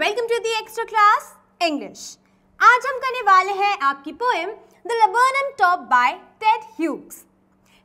Welcome to the extra class English आज हम करने वाले हैं आपकी poem the laburnum top by Ted Hughes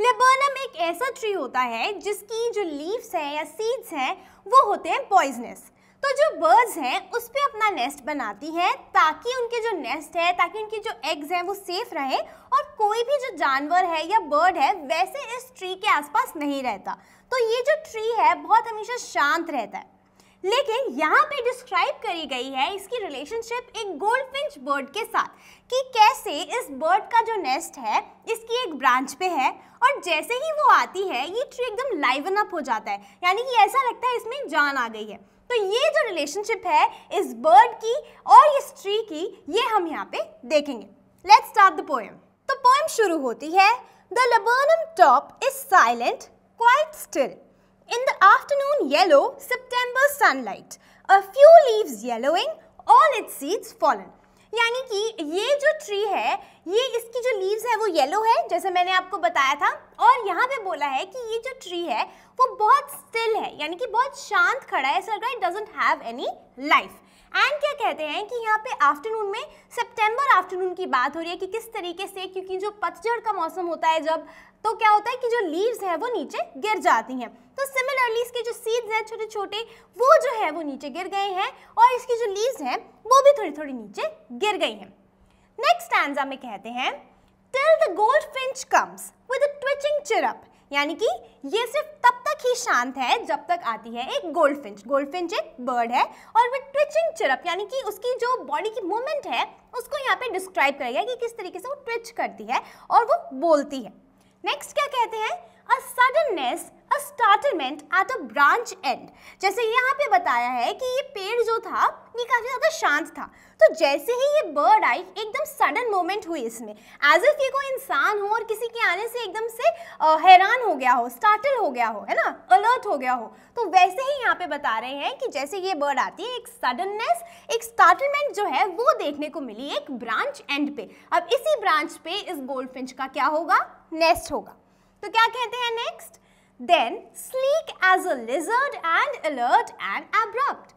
laburnum एक ऐसा ट्री होता है जिसकी जो लीव्स है या सीड्स हैं वो होते हैं पॉइजनस तो जो बर्ड्स हैं उस पर अपना नेस्ट बनाती हैं ताकि उनके जो नेस्ट है ताकि उनके जो एग्स हैं वो सेफ रहे और कोई भी जो जानवर है या बर्ड है वैसे इस ट्री के आसपास नहीं रहता तो ये जो ट्री है बहुत हमेशा शांत रहता है लेकिन यहाँ पे डिस्क्राइब करी गई है इसकी रिलेशनशिप एक गोल्डफिंच बर्ड के साथ कि कैसे इस बर्ड का जो नेस्ट है इसकी एक ब्रांच पे है और जैसे ही वो आती है ये ट्री एकदम लाइवन अप हो जाता है यानी कि ऐसा लगता है इसमें जान आ गई है तो ये जो रिलेशनशिप है इस बर्ड की और इस ट्री की ये हम यहाँ पे देखेंगे लेट्स स्टार्ट द पोएम तो पोएम शुरू होती है the laburnum top is silent quite still in the afternoon yellow September proper sunlight. A few leaves yellowing, all its seeds fallen. यानी कि ये जो ट्री है ये इसकी जो लीव्स है वो येलो है जैसे मैंने आपको बताया था और यहाँ पे बोला है कि ये जो ट्री है वो बहुत स्टिल है यानी कि बहुत शांत खड़ा है sir doesn't have any life and क्या कहते हैं कि यहाँ पे आफ्टरनून में सितंबर आफ्टरनून की बात हो रही है कि किस तरीके से क्योंकि जो पतझड़ का मौसम होता है जब तो क्या होता है कि जो लीव्स हैं वो नीचे गिर जाती हैं तो सिमिलरली इसके जो सीड्स हैं छोटे छोटे वो जो है वो नीचे गिर गए हैं और इसकी जो लीव्स हैं वो भी थोड़ी थोड़ी नीचे गिर गई हैं नेक्स्ट एंजा में कहते हैं till the goldfinch comes with twitching chirp यानी कि ये सिर्फ तब तक ही शांत है जब तक आती है एक गोल्डफिंच गोल्डफिंच एक बर्ड है और वह ट्विचिंग चिरप यानी कि उसकी जो बॉडी की मूवमेंट है उसको यहाँ पे डिस्क्राइब करेगा कि किस तरीके से वो ट्विच करती है और वो बोलती है नेक्स्ट क्या कहते हैं a suddenness startlement at a branch and जैसे यहाँ पे बताया है कि ये पेड़ जो था ये काफ़ी ज़्यादा शांत था तो जैसे ही ये बर्ड आई एकदम सडन मोमेंट हुई इसमें एज इफ ये कोई इंसान हो और किसी के आने से एकदम से आ, हैरान हो गया हो स्टार्टल हो गया हो है ना अलर्ट हो गया हो तो वैसे ही यहाँ पे बता रहे हैं कि जैसे ये बर्ड आती है एक सडननेस एक स्टार्टलमेंट जो है वो देखने को मिली एक ब्रांच एंड पे अब इसी ब्रांच पे इस गोल्ड फिंच का क्या होगा नेस्ट होगा तो क्या कहते हैं next then sleek as a lizard and alert and abrupt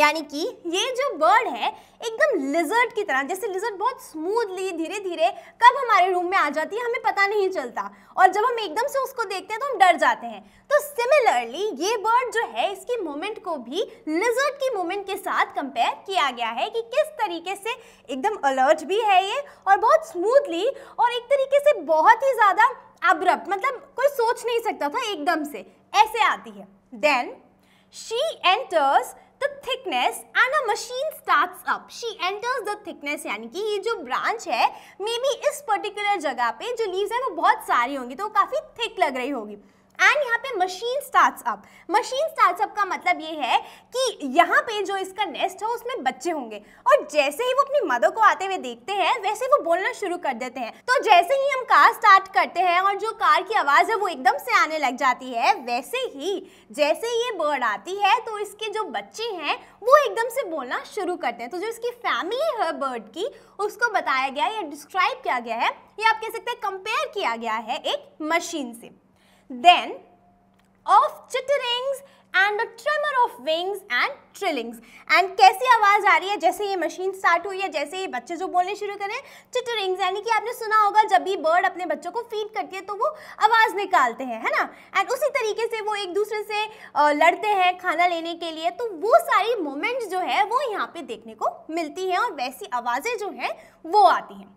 यानी कि ये जो बर्ड है एकदम लिजर्ट की तरह जैसे लिजर्ड बहुत स्मूथली धीरे धीरे कब हमारे रूम में आ जाती है हमें पता नहीं चलता और जब हम एकदम से उसको देखते हैं तो हम डर जाते हैं तो सिमिलरली ये बर्ड जो है इसकी मूवमेंट को भी लिजर्ट की मूवमेंट के साथ कंपेयर किया गया है कि किस तरीके से एकदम अलर्ट भी है ये और बहुत स्मूथली और एक तरीके से बहुत ही ज़्यादा अब्रप्ट मतलब कोई सोच नहीं सकता था एकदम से ऐसे आती है then she enters the thickness and a machine starts up she enters the thickness यानी कि ये जो ब्रांच है मे बी इस पर्टिकुलर जगह पे जो लीव्स हैं वो बहुत सारी होंगी तो वो काफ़ी थिक लग रही होगी एंड यहाँ पे machine starts up machine starts up का मतलब ये है कि यहाँ पे जो इसका नेस्ट है उसमें बच्चे होंगे और जैसे ही वो अपनी मदर को आते हुए देखते हैं वैसे वो बोलना शुरू कर देते हैं तो जैसे ही हम कार स्टार्ट करते हैं और जो कार की आवाज़ है वो एकदम से आने लग जाती है वैसे ही जैसे ये बर्ड आती है तो इसके जो बच्चे हैं वो एकदम से बोलना शुरू करते हैं तो जो इसकी फैमिली है बर्ड की उसको बताया गया या डिस्क्राइब किया गया है या आप कह सकते हैं कंपेयर किया गया है एक मशीन से then of chitterings and a tremor of wings and trillings and कैसी आवाज़ आ रही है जैसे ये मशीन स्टार्ट हुई है जैसे ये बच्चे जो बोलने शुरू करें चिटरिंग्स यानी कि आपने सुना होगा जब भी बर्ड अपने बच्चों को फीड करती है तो वो आवाज़ निकालते हैं है ना एंड उसी तरीके से वो एक दूसरे से लड़ते हैं खाना लेने के लिए तो वो सारी मोमेंट्स जो है वो यहाँ पे देखने को मिलती हैं और वैसी आवाज़ें जो हैं वो आती हैं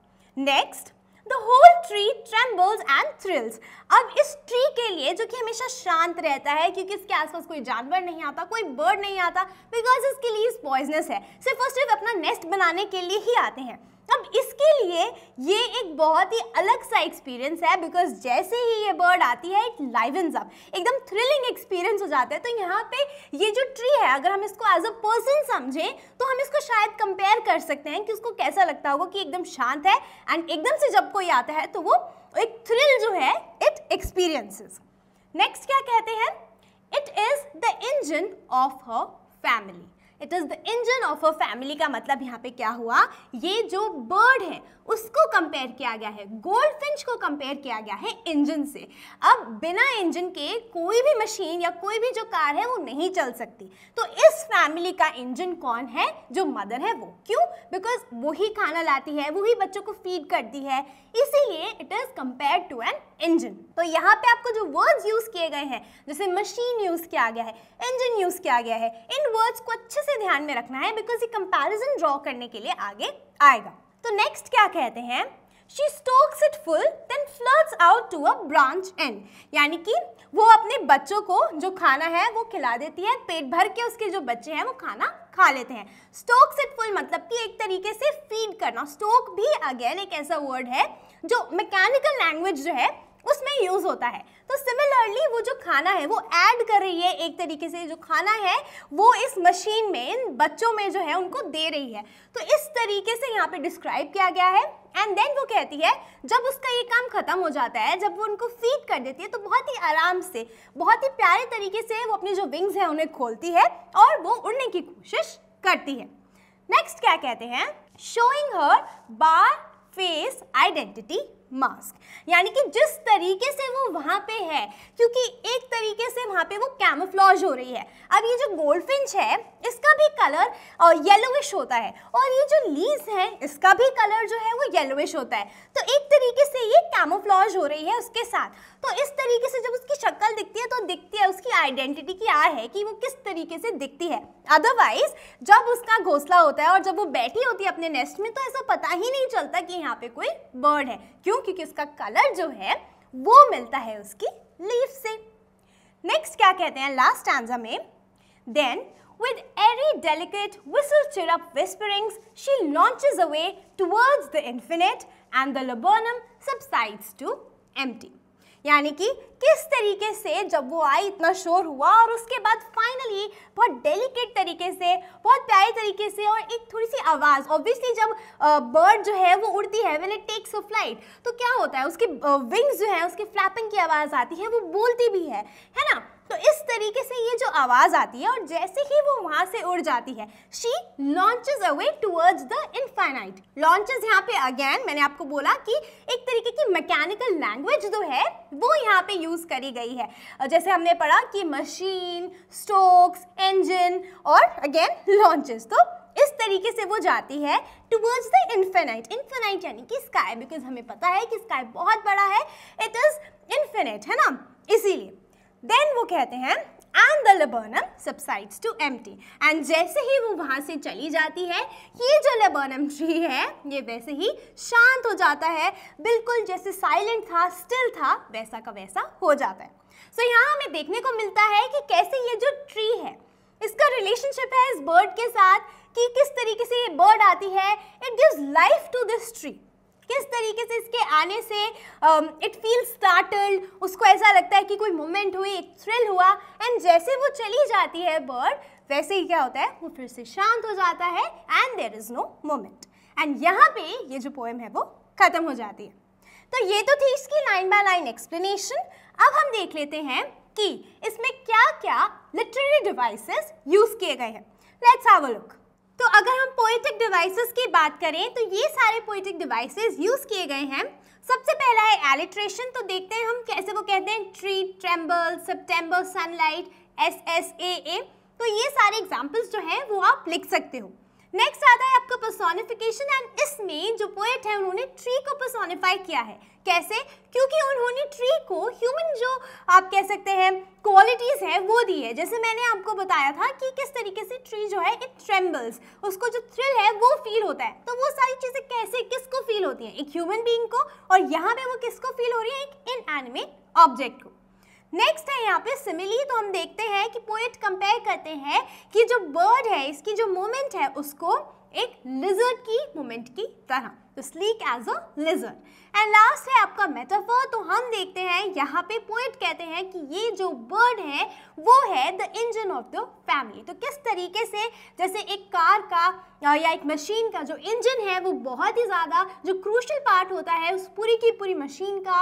next the whole tree trembles and thrills अब इस ट्री के लिए जो कि हमेशा शांत रहता है क्योंकि इसके आसपास कोई जानवर नहीं आता कोई बर्ड नहीं आता बिकॉज इसके लिए पॉइजनस है सिर्फ और सिर्फ अपना नेस्ट बनाने के लिए ही आते हैं अब इसके लिए ये एक बहुत ही अलग सा एक्सपीरियंस है बिकॉज जैसे ही ये बर्ड आती है इट लाइवन्स अप एकदम थ्रिलिंग एक्सपीरियंस हो जाता है तो यहाँ पे ये जो ट्री है अगर हम इसको एज अ पर्सन समझें तो हम इसको शायद कंपेयर कर सकते हैं कि उसको कैसा लगता होगा कि एकदम शांत है एंड एकदम से जब कोई आता है तो वो एक थ्रिल जो है इट एक्सपीरियंसेस नेक्स्ट क्या कहते हैं it is the engine of her family it is the engine of a family का मतलब यहाँ पे क्या हुआ ये जो बर्ड है उसको कंपेयर किया गया है गोल्ड फिंच को कंपेयर किया गया है इंजन से अब बिना इंजन के कोई भी मशीन या कोई भी जो कार है वो नहीं चल सकती तो इस फैमिली का इंजन कौन है जो मदर है वो क्यों बिकॉज वही खाना लाती है वही बच्चों को फीड करती है इसीलिए it is compare to an engine तो यहाँ पे आपको जो वर्ड्स यूज किए गए हैं जैसे मशीन यूज किया गया है इंजन यूज किया गया है इन वर्ड्स को अच्छे से ध्यान में रखना है बिकॉज ये कंपेरिजन ड्रॉ करने के लिए आगे आएगा तो नेक्स्ट क्या कहते हैं she stokes it full then flirts out to a branch and यानी कि वो अपने बच्चों को जो खाना है वो खिला देती है पेट भर के उसके जो बच्चे हैं वो खाना खा लेते हैं स्टोक्स इट फुल मतलब कि एक तरीके से फीड करना स्टोक भी अगेन एक ऐसा वर्ड है जो मैकेनिकल लैंग्वेज जो है उसमें यूज़ होता है तो सिमिलरली वो जो खाना है वो ऐड कर रही है एक तरीके से जो खाना है वो इस मशीन में इन बच्चों में जो है उनको दे रही है तो इस तरीके से यहाँ पे डिस्क्राइब किया गया है एंड देन वो कहती है जब उसका ये काम खत्म हो जाता है जब वो उनको फीड कर देती है तो बहुत ही आराम से बहुत ही प्यारे तरीके से वो अपनी जो विंग्स हैं उन्हें खोलती है और वो उड़ने की कोशिश करती है नेक्स्ट क्या कहते हैं showing her barred face identity mask यानी कि जिस तरीके से वो वहाँ पे है क्योंकि एक तरीके से वहाँ पे वो कैमोफ्लॉज हो रही है अब ये जो गोल्डफिंच है इसका भी कलर येलोविश होता है और ये जो लीज है इसका भी कलर जो है वो येलोविश होता है तो एक तरीके से ये कैमोफ्लॉज हो रही है उसके साथ तो इस तरीके से जब उसकी शक्ल आइडेंटिटी की आड़ है कि वो किस तरीके से दिखती है अदरवाइज जब उसका घोसला होता है और जब वो बैठी होती है अपने नेस्ट में तो ऐसा पता ही नहीं चलता कि यहाँ पे कोई बर्ड है क्यों क्योंकि उसका कलर जो है वो मिलता है उसकी लीफ से नेक्स्ट क्या कहते हैं लास्ट आंसर में then with airy, delicate whistle chirrup whisperings she launches away towards the infinite and the laburnum subsides to empty यानी कि किस तरीके से जब वो आई इतना शोर हुआ और उसके बाद फाइनली बहुत डेलिकेट तरीके से बहुत प्यारे तरीके से और एक थोड़ी सी आवाज़ ऑब्वियसली जब बर्ड जो है वो उड़ती है when it takes a flight तो क्या होता है उसकी विंग्स जो है उसकी फ्लैपिंग की आवाज़ आती है वो बोलती भी है है ना तो इस तरीके से ये जो आवाज़ आती है और जैसे ही वो वहां से उड़ जाती है she launches away towards the infinite launches यहाँ पे अगेन मैंने आपको बोला कि एक तरीके की मैकेनिकल लैंग्वेज जो है वो यहाँ पे यूज़ करी गई है जैसे हमने पढ़ा कि मशीन स्टोक्स इंजन और अगेन लॉन्चेज तो इस तरीके से वो जाती है टूवर्ड्स द इन्फेनाइट इन्फेनाइट यानी कि स्काई बिकॉज हमें पता है कि स्काई बहुत बड़ा है इट इज़ इन्फेनाइट है ना इसीलिए देन वो कहते हैं and the laburnum subsides to empty and जैसे ही वो वहाँ से चली जाती है ये जो लेबर्नम ट्री है ये वैसे ही शांत हो जाता है बिल्कुल जैसे साइलेंट था स्टिल था वैसा का वैसा हो जाता है सो so, यहाँ हमें देखने को मिलता है कि कैसे ये जो ट्री है इसका रिलेशनशिप है इस बर्ड के साथ कि किस तरीके से ये बर्ड आती है it gives life to this tree किस तरीके से इसके आने से इट फील स्टार्टल्ड उसको ऐसा लगता है कि कोई मोमेंट हुई एक थ्रिल हुआ एंड जैसे वो चली जाती है बर्ड वैसे ही क्या होता है वो फिर से शांत हो जाता है and there is no moment and यहाँ पे ये जो पोएम है वो ख़त्म हो जाती है तो ये तो थी इसकी लाइन बाय लाइन एक्सप्लेनेशन अब हम देख लेते हैं कि इसमें क्या क्या लिटरेरी डिवाइसेस यूज़ किए गए हैं लेट्स हैव अ लुक तो अगर हम पोइटिक डिवाइसेस की बात करें तो ये सारे पोइटिक डिवाइसेस यूज़ किए गए हैं सबसे पहला है एलिट्रेशन तो देखते हैं हम कैसे वो कहते हैं tree tremble September sunlight S S A A तो ये सारे एग्जाम्पल्स जो हैं वो आप लिख सकते हो नेक्स्ट आता है आपका पर्सोनिफिकेशन एंड इसमें जो पोएट है उन्होंने ट्री को पर्सोनिफाई किया है कैसे क्योंकि उन्होंने ट्री को ह्यूमन जो आप कह सकते हैं क्वालिटीज़ है वो दी है जैसे मैंने आपको बताया था कि किस तरीके से ट्री जो है इट ट्रेम्बल्स उसको जो थ्रिल है वो फील होता है तो वो सारी चीज़ें कैसे किसको फील होती हैं एक ह्यूमन बींग को और यहाँ पे वो किसको फील हो रही है एक इनएनिमेट ऑब्जेक्ट को नेक्स्ट है यहाँ पे सिमिली तो हम देखते हैं कि पोएट कंपेयर करते हैं कि जो बर्ड है इसकी जो मोमेंट है उसको एक लिजर्ड की मोमेंट की तरह तो sleek as a lizard and last है आपका मेटाफर तो हम देखते हैं यहाँ पे पॉइंट कहते हैं कि ये जो बर्ड है वो है the engine of the family तो किस तरीके से जैसे एक कार का या एक मशीन का जो इंजन है वो बहुत ही ज़्यादा जो क्रूशल पार्ट होता है उस पूरी की पूरी मशीन का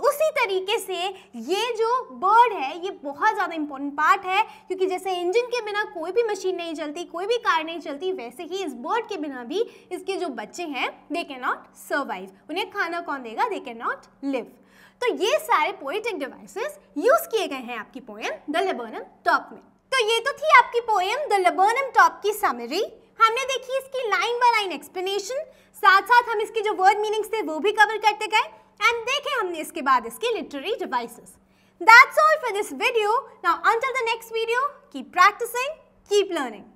उसी तरीके से ये जो बर्ड है ये बहुत ज़्यादा इंपॉर्टेंट पार्ट है क्योंकि जैसे इंजन के बिना कोई भी मशीन नहीं चलती कोई भी कार नहीं चलती वैसे ही इस बर्ड के बिना भी इसके जो बच्चे हैं दे कैन नॉट सर्वाइव उन्हें खाना कौन देगा दे कैन नॉट लिव तो ये सारे पोइटिक डिवाइसेस यूज़ किए गए हैं आपकी पोएम द लेबर्नम टॉप में तो ये तो थी आपकी पोएम द लेबर्नम टॉप की समरी हमने देखी इसकी लाइन बाय लाइन एक्सप्लेनेशन साथ साथ हम इसके जो वर्ड मीनिंग्स थे वो भी कवर करते गए and dekhe humne iske baad iske literary devices That's all for this video. Now until the next video, keep practicing, keep learning.